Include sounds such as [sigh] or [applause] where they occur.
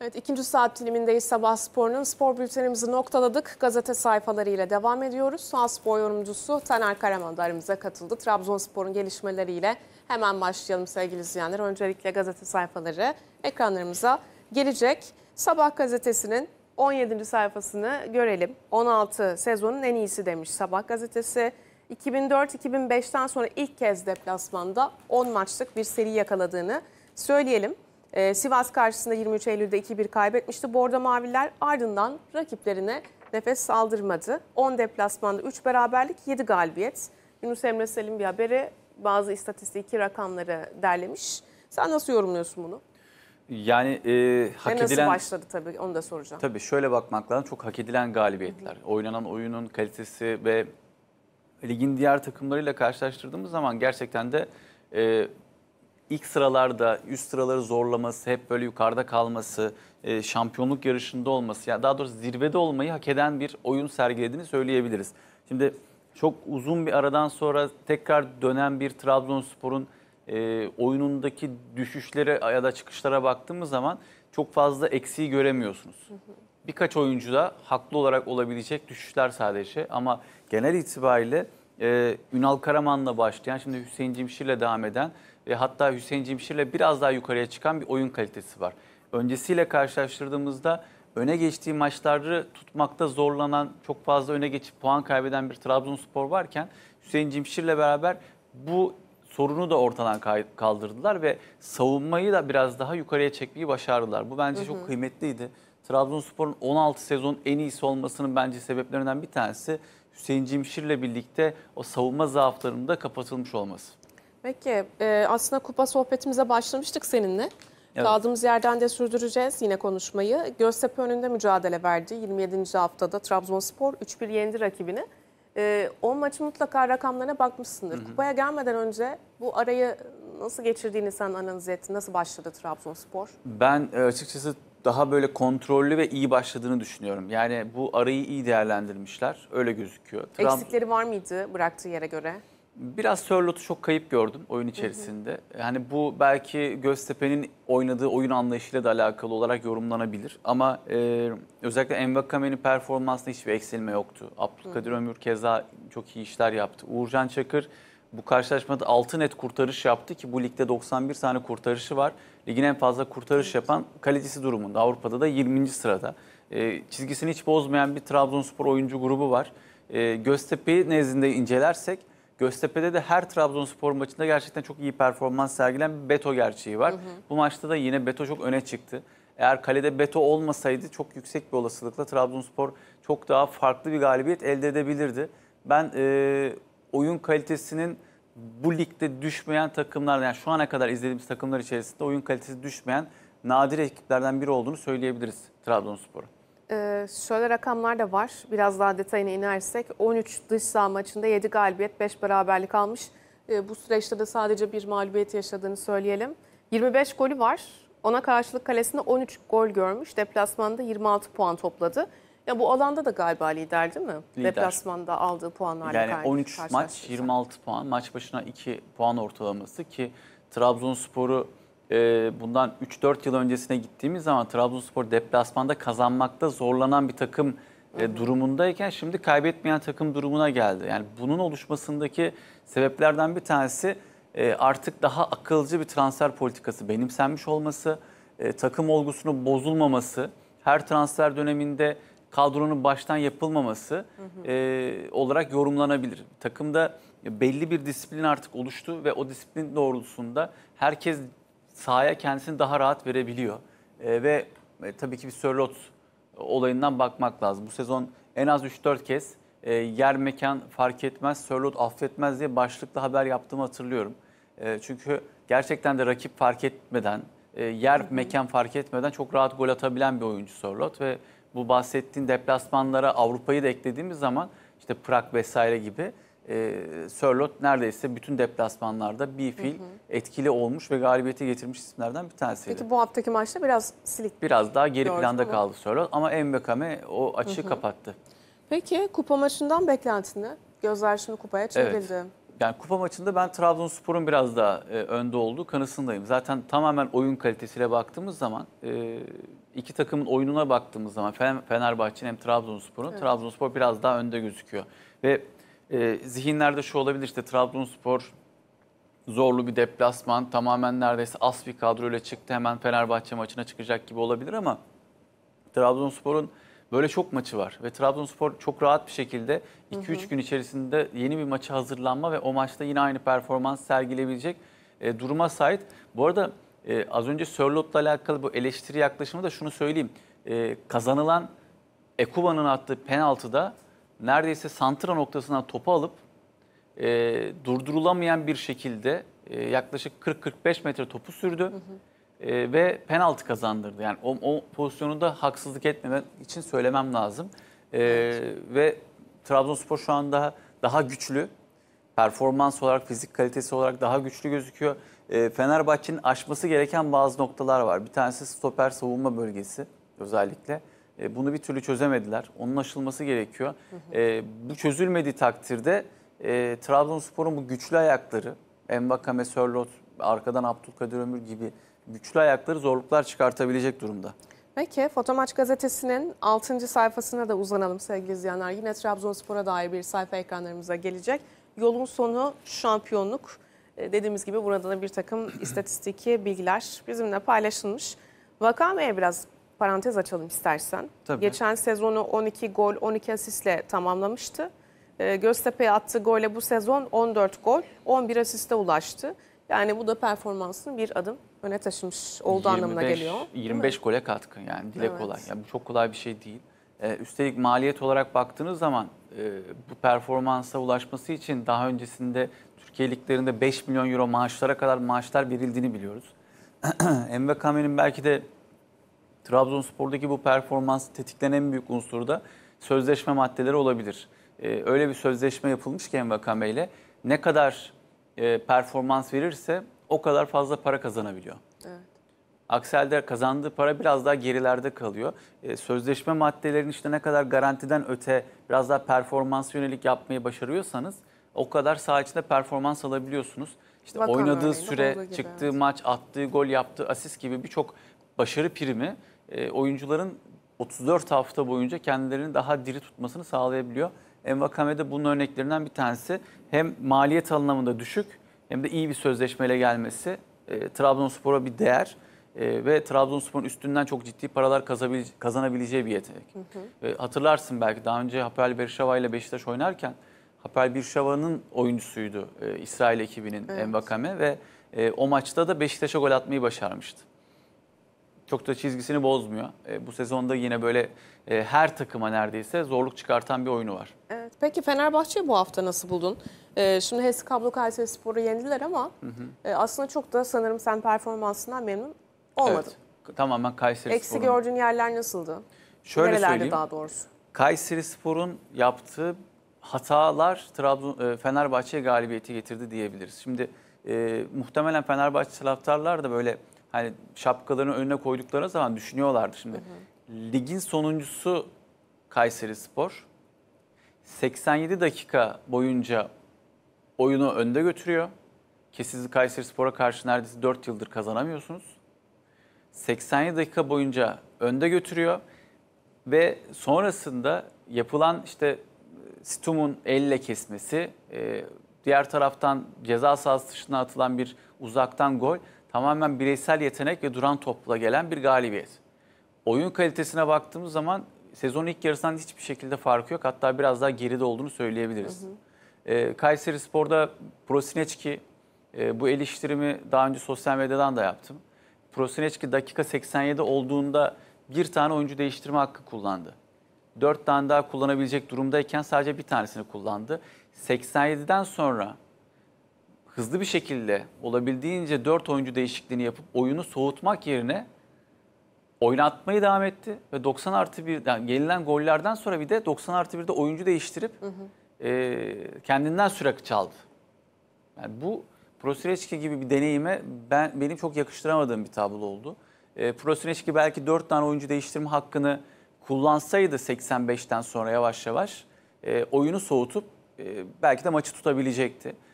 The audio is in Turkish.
Evet ikinci saat dilimindeyiz Sabah Spor'un spor bültenimizi noktaladık. Gazete sayfalarıyla devam ediyoruz. Sağ spor yorumcusu Taner Karaman da aramıza katıldı. Trabzonspor'un gelişmeleriyle hemen başlayalım sevgili izleyenler. Öncelikle gazete sayfaları ekranlarımıza gelecek. Sabah gazetesinin 17. sayfasını görelim. 16 sezonun en iyisi demiş Sabah gazetesi. 2004-2005'ten sonra ilk kez deplasmanda 10 maçlık bir seri yakaladığını söyleyelim. Ee, Sivas karşısında 23 Eylül'de 2-1 kaybetmişti. Bordo Maviler ardından rakiplerine nefes saldırmadı. 10 deplasmanda 3 beraberlik 7 galibiyet. Yunus Emre Selim bir haberi bazı istatistiki rakamları derlemiş. Sen nasıl yorumluyorsun bunu? Yani e, hak nasıl edilen... başladı tabii onu da soracağım. Tabii şöyle bakmak lazım çok hak edilen galibiyetler. Hı hı. Oynanan oyunun kalitesi ve ligin diğer takımlarıyla karşılaştırdığımız zaman gerçekten de e, ilk sıralarda üst sıraları zorlaması, hep böyle yukarıda kalması, e, şampiyonluk yarışında olması, yani daha doğrusu zirvede olmayı hak eden bir oyun sergilediğini söyleyebiliriz. Şimdi çok uzun bir aradan sonra tekrar dönen bir Trabzonspor'un e, oyunundaki düşüşlere ya da çıkışlara baktığımız zaman çok fazla eksiği göremiyorsunuz. Hı hı. Birkaç oyuncuda haklı olarak olabilecek düşüşler sadece ama genel itibariyle e, Ünal Karaman'la başlayan, şimdi Hüseyin Cimşir'le devam eden e, hatta Hüseyin Cimşir'le biraz daha yukarıya çıkan bir oyun kalitesi var. Öncesiyle karşılaştırdığımızda öne geçtiği maçları tutmakta zorlanan, çok fazla öne geçip puan kaybeden bir Trabzonspor varken Hüseyin Cimşir'le beraber bu sorunu da ortadan kaldırdılar ve savunmayı da biraz daha yukarıya çekmeyi başardılar. Bu bence hı hı. çok kıymetliydi. Trabzonspor'un 16 sezon en iyisi olmasının bence sebeplerinden bir tanesi Hüseyin Cimşir'le birlikte o savunma zaaflarının da kapatılmış olması. Peki e, aslında kupa sohbetimize başlamıştık seninle. Evet. Kaldığımız yerden de sürdüreceğiz yine konuşmayı. Göztepe önünde mücadele verdi 27. haftada Trabzonspor 3-1 yendi rakibini. E, o maçı mutlaka rakamlarına bakmışsındır. Hı hı. Kupaya gelmeden önce bu arayı nasıl geçirdiğini sen analiz ettin. Nasıl başladı Trabzonspor? Ben e, açıkçası daha böyle kontrollü ve iyi başladığını düşünüyorum. Yani bu arayı iyi değerlendirmişler. Öyle gözüküyor. Trump... Eksikleri var mıydı bıraktığı yere göre? Biraz Sörlot'u çok kayıp gördüm oyun içerisinde. Yani bu belki Göztepe'nin oynadığı oyun anlayışıyla da alakalı olarak yorumlanabilir. Ama e, özellikle Envakame'nin performansında hiçbir eksilme yoktu. Abdülkadir Ömür keza çok iyi işler yaptı. Uğurcan Çakır bu karşılaşmada 6 net kurtarış yaptı ki bu ligde 91 tane kurtarışı var. Ligin en fazla kurtarış yapan kalecisi durumunda. Avrupa'da da 20. sırada. E, çizgisini hiç bozmayan bir Trabzonspor oyuncu grubu var. E, Göztepe'yi nezdinde incelersek... Göztepe'de de her Trabzonspor maçında gerçekten çok iyi performans sergilen bir Beto gerçeği var. Hı hı. Bu maçta da yine Beto çok öne çıktı. Eğer kalede Beto olmasaydı çok yüksek bir olasılıkla Trabzonspor çok daha farklı bir galibiyet elde edebilirdi. Ben e, oyun kalitesinin bu ligde düşmeyen takımlar, yani şu ana kadar izlediğimiz takımlar içerisinde oyun kalitesi düşmeyen nadir ekiplerden biri olduğunu söyleyebiliriz Trabzonspor'un. Ee, şöyle rakamlar da var. Biraz daha detayına inersek 13 dış saha maçında 7 galibiyet, 5 beraberlik almış. Ee, bu süreçte de sadece bir mağlubiyet yaşadığını söyleyelim. 25 golü var. Ona karşılık kalesinde 13 gol görmüş. Deplasmanda 26 puan topladı. Ya bu alanda da galiba lider değil mi? Lider. Deplasmanda aldığı puanlarla Yani 13 maç 26 puan. Maç başına 2 puan ortalaması ki Trabzonspor'u e, bundan 3-4 yıl öncesine gittiğimiz zaman Trabzonspor deplasmanda kazanmakta zorlanan bir takım e, durumundayken şimdi kaybetmeyen takım durumuna geldi. Yani bunun oluşmasındaki sebeplerden bir tanesi e, artık daha akılcı bir transfer politikası benimsenmiş olması, e, takım olgusunu bozulmaması, her transfer döneminde kadronun baştan yapılmaması hı hı. E, olarak yorumlanabilir. Takımda belli bir disiplin artık oluştu ve o disiplin doğrultusunda herkes sahaya kendisini daha rahat verebiliyor. E, ve e, tabii ki bir Sörlot e, olayından bakmak lazım. Bu sezon en az 3-4 kez e, yer mekan fark etmez, Sörlot affetmez diye başlıklı haber yaptığımı hatırlıyorum. E, çünkü gerçekten de rakip fark etmeden, e, yer Hı-hı. mekan fark etmeden çok rahat gol atabilen bir oyuncu Sörlot ve bu bahsettiğin deplasmanlara Avrupa'yı da eklediğimiz zaman işte Prag vesaire gibi e, Sörlot neredeyse bütün deplasmanlarda bir fil hı hı. etkili olmuş ve galibiyete getirmiş isimlerden bir tanesiydi. Peki bu haftaki maçta biraz silik. Biraz daha geri Gördüm planda kaldı Sörlot ama Mbekame o açığı hı hı. kapattı. Peki kupa maçından beklentini? Gözler şimdi kupaya çevrildi. Evet. Yani kupa maçında ben Trabzonspor'un biraz daha e, önde olduğu kanısındayım. Zaten tamamen oyun kalitesiyle baktığımız zaman, e, iki takımın oyununa baktığımız zaman Fenerbahçe'nin hem Trabzonspor'un, evet. Trabzonspor biraz daha önde gözüküyor. Ve e, zihinlerde şu olabilir işte Trabzonspor zorlu bir deplasman tamamen neredeyse as bir kadroyla çıktı hemen Fenerbahçe maçına çıkacak gibi olabilir ama Trabzonspor'un böyle çok maçı var ve Trabzonspor çok rahat bir şekilde 2-3 gün içerisinde yeni bir maça hazırlanma ve o maçta yine aynı performans sergilebilecek e, duruma sahip. Bu arada e, az önce Sörlot'la alakalı bu eleştiri yaklaşımı da şunu söyleyeyim. E, kazanılan Ekuba'nın attığı penaltıda neredeyse santra noktasından topu alıp e, durdurulamayan bir şekilde e, yaklaşık 40-45 metre topu sürdü. Hı hı. E, ve penaltı kazandırdı. Yani o, o pozisyonu da haksızlık etmemen için söylemem lazım. E, evet. Ve Trabzonspor şu anda daha güçlü. Performans olarak, fizik kalitesi olarak daha güçlü gözüküyor. E, Fenerbahçe'nin aşması gereken bazı noktalar var. Bir tanesi stoper savunma bölgesi özellikle. E, bunu bir türlü çözemediler. Onun aşılması gerekiyor. Hı hı. E, bu çözülmediği takdirde e, Trabzonspor'un bu güçlü ayakları, Mbaka, Meserlot, arkadan Abdülkadir Ömür gibi güçlü ayakları zorluklar çıkartabilecek durumda. Peki Fotomaç gazetesinin 6. sayfasına da uzanalım sevgili izleyenler. Yine Trabzonspor'a dair bir sayfa ekranlarımıza gelecek. Yolun sonu şampiyonluk. E, dediğimiz gibi burada da bir takım istatistiki bilgiler bizimle paylaşılmış. Vakame'ye biraz parantez açalım istersen. Tabii. Geçen sezonu 12 gol, 12 asistle tamamlamıştı. E, Göztepe'ye attığı golle bu sezon 14 gol, 11 asiste ulaştı. Yani bu da performansını bir adım öne taşımış olduğu 25, anlamına geliyor. 25 gole katkın yani dile evet. kolay. Yani bu çok kolay bir şey değil. Ee, üstelik maliyet olarak baktığınız zaman e, bu performansa ulaşması için daha öncesinde Türkiye liglerinde 5 milyon euro maaşlara kadar maaşlar verildiğini biliyoruz. Enve [clears throat] Kamer'in belki de Trabzonspor'daki bu performans tetiklenen büyük unsuru da sözleşme maddeleri olabilir. E, öyle bir sözleşme yapılmış ki Envakame ile ne kadar e, performans verirse o kadar fazla para kazanabiliyor. Evet. Aksel'de kazandığı para biraz daha gerilerde kalıyor. E, sözleşme maddelerinin işte ne kadar garantiden öte biraz daha performans yönelik yapmayı başarıyorsanız o kadar saha içinde performans alabiliyorsunuz. İşte Bakan oynadığı süre, çıktığı evet. maç, attığı gol, yaptığı asist gibi birçok başarı primi e, oyuncuların 34 hafta boyunca kendilerini daha diri tutmasını sağlayabiliyor. Envakame bunun örneklerinden bir tanesi. Hem maliyet anlamında düşük hem de iyi bir sözleşmeyle gelmesi e, Trabzonspor'a bir değer e, ve Trabzonspor'un üstünden çok ciddi paralar kazanabileceği bir yetenek. Hı hı. E, hatırlarsın belki daha önce Haper Berşava ile Beşiktaş oynarken Haper Birşava'nın oyuncusuydu e, İsrail ekibinin evet. Envakame ve e, o maçta da Beşiktaş'a gol atmayı başarmıştı çok da çizgisini bozmuyor. E, bu sezonda yine böyle e, her takıma neredeyse zorluk çıkartan bir oyunu var. Evet, peki Fenerbahçe'yi bu hafta nasıl buldun? E, şimdi Hesi Kablo Kayseri Spor'u yendiler ama hı hı. E, aslında çok da sanırım sen performansından memnun olmadın. Evet, tamamen Kayseri Eksi Spor'un. gördüğün yerler nasıldı? Şöyle Nerelerde söyleyeyim. daha doğrusu? Kayseri Spor'un yaptığı hatalar Trabzon e, Fenerbahçe'ye galibiyeti getirdi diyebiliriz. Şimdi e, muhtemelen Fenerbahçe taraftarlar da böyle hani şapkalarını önüne koydukları zaman düşünüyorlardı şimdi. Hı hı. Ligin sonuncusu Kayseri Spor. 87 dakika boyunca oyunu önde götürüyor. Ki Kayseri Spor'a karşı neredeyse 4 yıldır kazanamıyorsunuz. 87 dakika boyunca önde götürüyor. Ve sonrasında yapılan işte e, Stum'un elle kesmesi, e, diğer taraftan ceza sahası dışına atılan bir uzaktan gol tamamen bireysel yetenek ve duran topla gelen bir galibiyet. Oyun kalitesine baktığımız zaman sezonun ilk yarısından hiçbir şekilde farkı yok. Hatta biraz daha geride olduğunu söyleyebiliriz. Hı ee, Kayseri Spor'da Prosineçki e, bu eleştirimi daha önce sosyal medyadan da yaptım. Prosineçki dakika 87 olduğunda bir tane oyuncu değiştirme hakkı kullandı. Dört tane daha kullanabilecek durumdayken sadece bir tanesini kullandı. 87'den sonra hızlı bir şekilde olabildiğince 4 oyuncu değişikliğini yapıp oyunu soğutmak yerine oynatmayı devam etti. Ve 90 artı 1'den gelinen gollerden sonra bir de 90 artı 1'de oyuncu değiştirip hı hı. E, kendinden süre çaldı. Yani bu Prosineçki gibi bir deneyime ben benim çok yakıştıramadığım bir tablo oldu. E, Prosineçki belki 4 tane oyuncu değiştirme hakkını kullansaydı 85'ten sonra yavaş yavaş e, oyunu soğutup e, belki de maçı tutabilecekti.